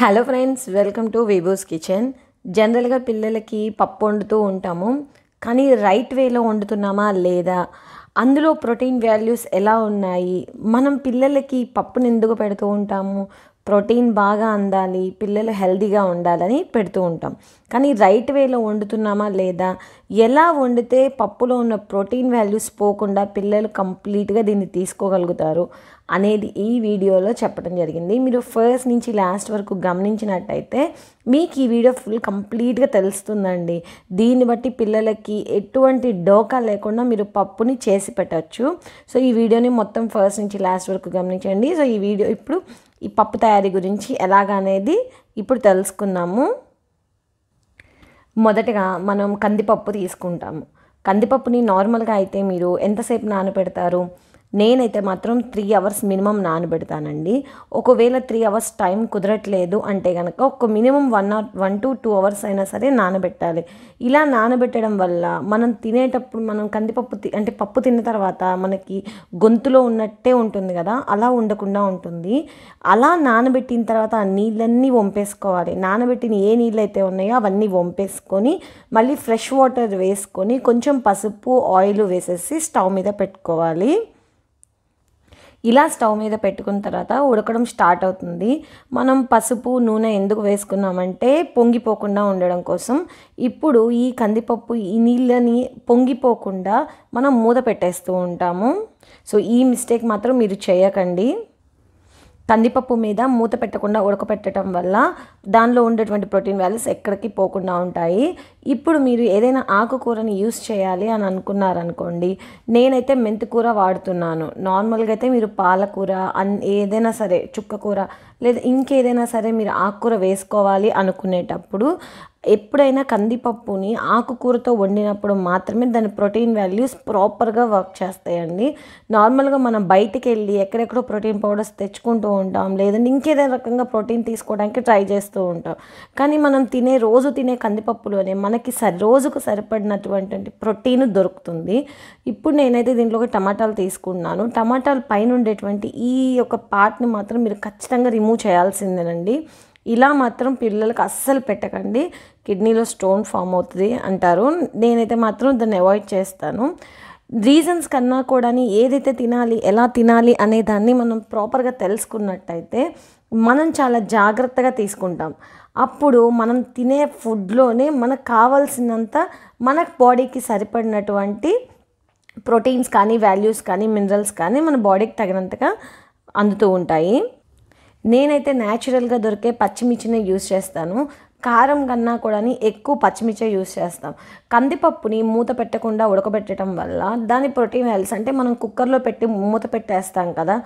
hello friends welcome to వీబోస్ kitchen జనరల్గా పిల్లలకి పప్పు వండుతూ ఉంటాము కానీ రైట్ వేలో వండుతున్నామా లేదా అందులో ప్రోటీన్ వాల్యూస్ ఎలా ఉన్నాయి మనం పిల్లలకి పప్పును ఎందుకు పెడుతూ ఉంటాము ప్రోటీన్ బాగా అందాలి పిల్లలు హెల్దీగా ఉండాలని పెడుతూ ఉంటాం కానీ రైట్ వేలో వండుతున్నామా లేదా ఎలా వండితే పప్పులో ఉన్న ప్రోటీన్ వాల్యూస్ పోకుండా పిల్లలు కంప్లీట్గా దీన్ని తీసుకోగలుగుతారు అనేది ఈ వీడియోలో చెప్పడం జరిగింది మీరు ఫస్ట్ నుంచి లాస్ట్ వరకు గమనించినట్టయితే మీకు ఈ వీడియో ఫుల్ కంప్లీట్గా తెలుస్తుందండి దీన్ని బట్టి పిల్లలకి ఎటువంటి డోకా లేకుండా మీరు పప్పుని చేసి పెట్టచ్చు సో ఈ వీడియోని మొత్తం ఫస్ట్ నుంచి లాస్ట్ వరకు గమనించండి సో ఈ వీడియో ఇప్పుడు ఈ పప్పు తయారీ గురించి ఎలాగనేది ఇప్పుడు తెలుసుకుందాము మొదటగా మనం కందిపప్పు తీసుకుంటాము కందిపప్పుని నార్మల్గా అయితే మీరు ఎంతసేపు నానబెడతారు నేనైతే మాత్రం త్రీ అవర్స్ మినిమం నానబెడతానండి ఒకవేళ త్రీ అవర్స్ టైం కుదరట్లేదు అంటే కనుక ఒక minimum one hour one to two hours అయినా సరే నానబెట్టాలి ఇలా నానబెట్టడం వల్ల మనం తినేటప్పుడు మనం కందిపప్పు అంటే పప్పు తిన్న తర్వాత మనకి గొంతులో ఉన్నట్టే ఉంటుంది కదా అలా ఉండకుండా ఉంటుంది అలా నానబెట్టిన తర్వాత ఆ నీళ్ళన్నీ వంపేసుకోవాలి నానబెట్టిన ఏ నీళ్ళు అయితే ఉన్నాయో అవన్నీ వంపేసుకొని మళ్ళీ ఫ్రెష్ వాటర్ వేసుకొని కొంచెం పసుపు ఆయిల్ వేసేసి స్టవ్ మీద పెట్టుకోవాలి ఇలా స్టవ్ మీద పెట్టుకున్న తర్వాత ఉడకడం స్టార్ట్ అవుతుంది మనం పసుపు నూనె ఎందుకు వేసుకున్నామంటే పొంగిపోకుండా ఉండడం కోసం ఇప్పుడు ఈ కందిపప్పు ఈ నీళ్ళని పొంగిపోకుండా మనం మూత పెట్టేస్తూ ఉంటాము సో ఈ మిస్టేక్ మాత్రం మీరు చేయకండి కందిపప్పు మీద మూత పెట్టకుండా ఉడకపెట్టడం వల్ల దానిలో ఉండేటువంటి ప్రోటీన్ వాల్యూస్ ఎక్కడికి పోకుండా ఉంటాయి ఇప్పుడు మీరు ఏదైనా ఆకుకూరని యూస్ చేయాలి అని అనుకున్నారనుకోండి నేనైతే మెంతికూర వాడుతున్నాను నార్మల్గా అయితే మీరు పాలకూర అన్ ఏదైనా సరే చుక్కకూర లేదా ఇంకేదైనా సరే మీరు ఆకుకూర వేసుకోవాలి అనుకునేటప్పుడు ఎప్పుడైనా కందిపప్పుని ఆకుకూరతో వండినప్పుడు మాత్రమే దాని ప్రోటీన్ వాల్యూస్ ప్రాపర్గా వర్క్ చేస్తాయండి నార్మల్గా మనం బయటికి వెళ్ళి ఎక్కడెక్కడో ప్రోటీన్ పౌడర్స్ తెచ్చుకుంటూ ఉంటాం లేదంటే ఇంకేదైనా రకంగా ప్రోటీన్ తీసుకోవడానికి ట్రై చేస్తూ ఉంటాం కానీ మనం తినే రోజు తినే కందిపప్పులోనే మనకి సరి రోజుకు సరిపడినటువంటి ప్రోటీన్ దొరుకుతుంది ఇప్పుడు నేనైతే ఒక టమాటాలు తీసుకున్నాను టమాటాలు పైన ఉండేటువంటి ఈ యొక్క పార్ట్ని మాత్రం మీరు ఖచ్చితంగా రిమూవ్ చేయాల్సిందేనండి ఇలా మాత్రం పిల్లలకు అస్సలు పెట్టకండి కిడ్నీలో స్టోన్ ఫామ్ అవుతుంది అంటారు నేనైతే మాత్రం దాన్ని అవాయిడ్ చేస్తాను రీజన్స్ కన్నా కూడా ఏదైతే తినాలి ఎలా తినాలి అనే దాన్ని మనం ప్రాపర్గా తెలుసుకున్నట్టయితే మనం చాలా జాగ్రత్తగా తీసుకుంటాం అప్పుడు మనం తినే ఫుడ్లోనే మనకు కావాల్సినంత మన బాడీకి సరిపడినటువంటి ప్రోటీన్స్ కానీ వాల్యూస్ కానీ మినరల్స్ కానీ మన బాడీకి తగినంతగా అందుతూ ఉంటాయి నేనైతే న్యాచురల్గా దొరికే పచ్చిమిర్చినే యూస్ చేస్తాను కారం కన్నా కూడా ఎక్కువ పచ్చిమిర్చి యూస్ చేస్తాం కందిపప్పుని మూత పెట్టకుండా ఉడకబెట్టడం వల్ల దాని ప్రోటీన్ వాల్యూస్ అంటే మనం కుక్కర్లో పెట్టి మూత పెట్టేస్తాం కదా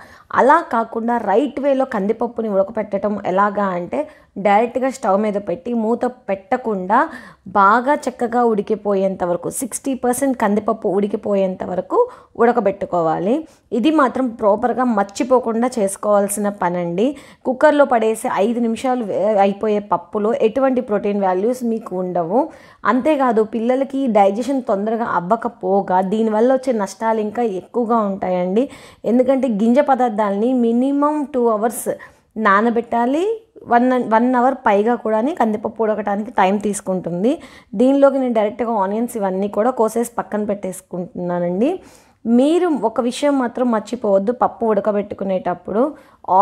అలా కాకుండా రైట్ వేలో కందిపప్పుని ఉడకపెట్టడం ఎలాగా అంటే డైరెక్ట్గా స్టవ్ మీద పెట్టి మూత పెట్టకుండా బాగా చక్కగా ఉడికిపోయేంత వరకు సిక్స్టీ పర్సెంట్ కందిపప్పు ఉడికిపోయేంత వరకు ఉడకబెట్టుకోవాలి ఇది మాత్రం ప్రాపర్గా మర్చిపోకుండా చేసుకోవాల్సిన పని అండి కుక్కర్లో పడేసి ఐదు నిమిషాలు అయిపోయే పప్పులో ఎటువంటి ప్రోటీన్ వాల్యూస్ మీకు ఉండవు అంతేకాదు పిల్లలకి డైజెషన్ తొందరగా అవ్వకపోగా దీనివల్ల వచ్చే నష్టాలు ఇంకా ఎక్కువగా ఉంటాయండి ఎందుకంటే గింజ పదార్థాలని మినిమం టూ అవర్స్ నానబెట్టాలి వన్ వన్ అవర్ పైగా కూడా కందిపప్పు ఉడకటానికి టైం తీసుకుంటుంది దీనిలోకి నేను డైరెక్ట్గా ఆనియన్స్ ఇవన్నీ కూడా కోసేసి పక్కన పెట్టేసుకుంటున్నానండి మీరు ఒక విషయం మాత్రం మర్చిపోవద్దు పప్పు ఉడకబెట్టుకునేటప్పుడు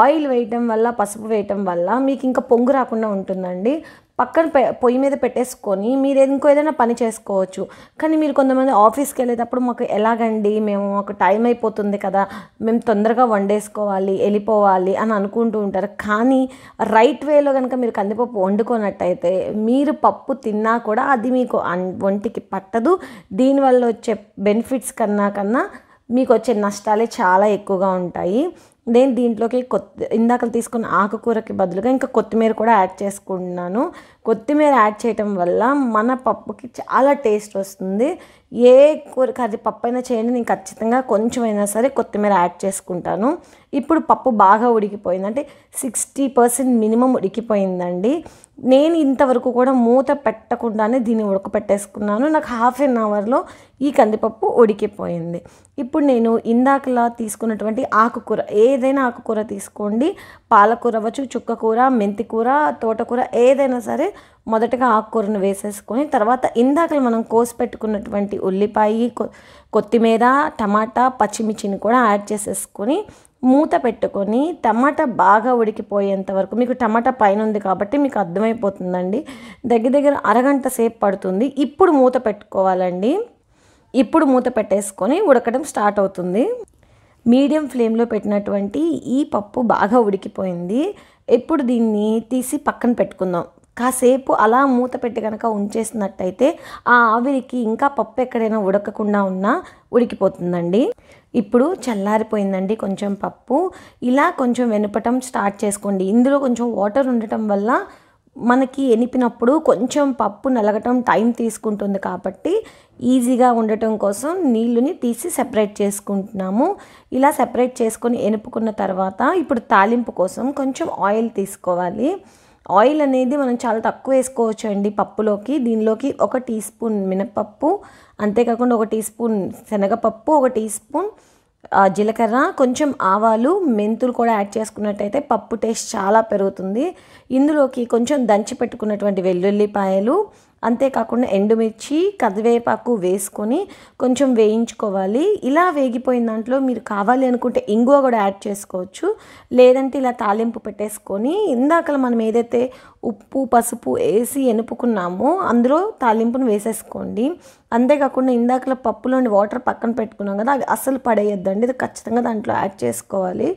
ఆయిల్ వేయటం వల్ల పసుపు వేయటం వల్ల మీకు ఇంకా పొంగు రాకుండా ఉంటుందండి పక్కన పొయ్యి మీద పెట్టేసుకొని మీరు ఇంకో ఏదైనా పని చేసుకోవచ్చు కానీ మీరు కొంతమంది ఆఫీస్కి వెళ్ళేటప్పుడు మాకు ఎలాగండి మేము ఒక టైం అయిపోతుంది కదా మేము తొందరగా వండేసుకోవాలి వెళ్ళిపోవాలి అని అనుకుంటూ ఉంటారు కానీ రైట్ వేలో కనుక మీరు కందిపప్పు వండుకున్నట్టయితే మీరు పప్పు తిన్నా కూడా అది మీకు ఒంటికి పట్టదు దీనివల్ల వచ్చే బెనిఫిట్స్ కన్నా కన్నా మీకు వచ్చే నష్టాలే చాలా ఎక్కువగా ఉంటాయి నేను దీంట్లోకి కొత్త ఇందాక తీసుకున్న ఆకుకూరకి బదులుగా ఇంకా కొత్తిమీర కూడా యాడ్ చేసుకుంటున్నాను కొత్తిమీర యాడ్ చేయటం వల్ల మన పప్పుకి చాలా టేస్ట్ వస్తుంది ఏ కూర కర్రీ పప్పు అయినా చేయండి నేను ఖచ్చితంగా కొంచెమైనా సరే కొత్తిమీర యాడ్ చేసుకుంటాను ఇప్పుడు పప్పు బాగా ఉడికిపోయింది అంటే సిక్స్టీ పర్సెంట్ మినిమం ఉడికిపోయిందండి నేను ఇంతవరకు కూడా మూత పెట్టకుండానే దీన్ని ఉడకపెట్టేసుకున్నాను నాకు హాఫ్ ఎన్ అవర్లో ఈ కందిపప్పు ఉడికిపోయింది ఇప్పుడు నేను ఇందాకలా తీసుకున్నటువంటి ఆకుకూర ఏదైనా ఆకుకూర తీసుకోండి పాలకూర అవ్వచ్చు చుక్కకూర మెంతికూర తోటకూర ఏదైనా సరే మొదటగా ఆకుకూరను వేసేసుకొని తర్వాత ఇందాక మనం కోసి పెట్టుకున్నటువంటి ఉల్లిపాయ కొత్తిమీర టమాటా పచ్చిమిర్చిని కూడా యాడ్ చేసేసుకొని మూత పెట్టుకొని టమాటా బాగా ఉడికిపోయేంత వరకు మీకు టమాటా పైన ఉంది కాబట్టి మీకు అర్థమైపోతుందండి దగ్గర దగ్గర అరగంట సేపు పడుతుంది ఇప్పుడు మూత పెట్టుకోవాలండి ఇప్పుడు మూత పెట్టేసుకొని ఉడకడం స్టార్ట్ అవుతుంది మీడియం ఫ్లేమ్లో పెట్టినటువంటి ఈ పప్పు బాగా ఉడికిపోయింది ఇప్పుడు దీన్ని తీసి పక్కన పెట్టుకుందాం కాసేపు అలా మూత పెట్టి కనుక ఉంచేసినట్టయితే ఆ ఆవిరికి ఇంకా పప్పు ఎక్కడైనా ఉడకకుండా ఉన్నా ఉడికిపోతుందండి ఇప్పుడు చల్లారిపోయిందండి కొంచెం పప్పు ఇలా కొంచెం వెనపటం స్టార్ట్ చేసుకోండి ఇందులో కొంచెం వాటర్ ఉండటం వల్ల మనకి ఎనిపినప్పుడు కొంచెం పప్పు నలగటం టైం తీసుకుంటుంది కాబట్టి ఈజీగా ఉండటం కోసం నీళ్ళుని తీసి సెపరేట్ చేసుకుంటున్నాము ఇలా సెపరేట్ చేసుకొని ఎనుపుకున్న తర్వాత ఇప్పుడు తాలింపు కోసం కొంచెం ఆయిల్ తీసుకోవాలి ఆయిల్ అనేది మనం చాలా తక్కువ వేసుకోవచ్చు అండి పప్పులోకి దీనిలోకి ఒక టీ స్పూన్ మినపప్పు అంతేకాకుండా ఒక టీ స్పూన్ శనగపప్పు ఒక టీ స్పూన్ జీలకర్ర కొంచెం ఆవాలు మెంతులు కూడా యాడ్ చేసుకున్నట్టయితే పప్పు టేస్ట్ చాలా పెరుగుతుంది ఇందులోకి కొంచెం దంచి పెట్టుకున్నటువంటి వెల్లుల్లిపాయలు అంతేకాకుండా ఎండుమిర్చి కరివేపాకు వేసుకొని కొంచెం వేయించుకోవాలి ఇలా వేగిపోయిన దాంట్లో మీరు కావాలి అనుకుంటే ఇంగువ కూడా యాడ్ చేసుకోవచ్చు లేదంటే ఇలా తాలింపు పెట్టేసుకొని ఇందాక మనం ఏదైతే ఉప్పు పసుపు వేసి ఎనుపుకున్నామో అందులో తాలింపును వేసేసుకోండి అంతేకాకుండా ఇందాక పప్పులోని వాటర్ పక్కన పెట్టుకున్నాం కదా అవి అసలు పడేయొద్దండి ఇది ఖచ్చితంగా దాంట్లో యాడ్ చేసుకోవాలి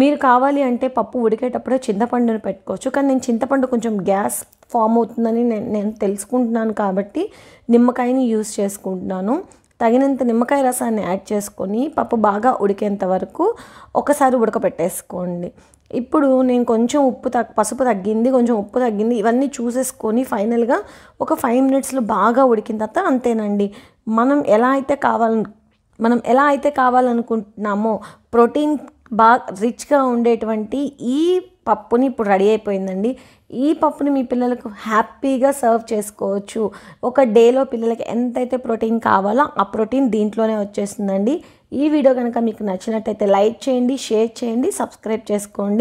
మీరు కావాలి అంటే పప్పు ఉడికేటప్పుడే చింతపండును పెట్టుకోవచ్చు కానీ నేను చింతపండు కొంచెం గ్యాస్ ఫామ్ అవుతుందని నేను నేను తెలుసుకుంటున్నాను కాబట్టి నిమ్మకాయని యూస్ చేసుకుంటున్నాను తగినంత నిమ్మకాయ రసాన్ని యాడ్ చేసుకొని పప్పు బాగా ఉడికేంత వరకు ఒకసారి ఉడకపెట్టేసుకోండి ఇప్పుడు నేను కొంచెం ఉప్పు తగ్ పసుపు తగ్గింది కొంచెం ఉప్పు తగ్గింది ఇవన్నీ చూసేసుకొని ఫైనల్గా ఒక ఫైవ్ మినిట్స్లో బాగా ఉడికిన తర్వాత అంతేనండి మనం ఎలా అయితే కావాలను మనం ఎలా అయితే కావాలనుకుంటున్నామో ప్రోటీన్ బాగా రిచ్గా ఉండేటువంటి ఈ పప్పుని ఇప్పుడు రెడీ అయిపోయిందండి ఈ పప్పుని మీ పిల్లలకు హ్యాపీగా సర్వ్ చేసుకోవచ్చు ఒక డేలో పిల్లలకి ఎంతైతే ప్రోటీన్ కావాలో ఆ ప్రోటీన్ దీంట్లోనే వచ్చేస్తుందండి ఈ వీడియో కనుక మీకు నచ్చినట్టయితే లైక్ చేయండి షేర్ చేయండి సబ్స్క్రైబ్ చేసుకోండి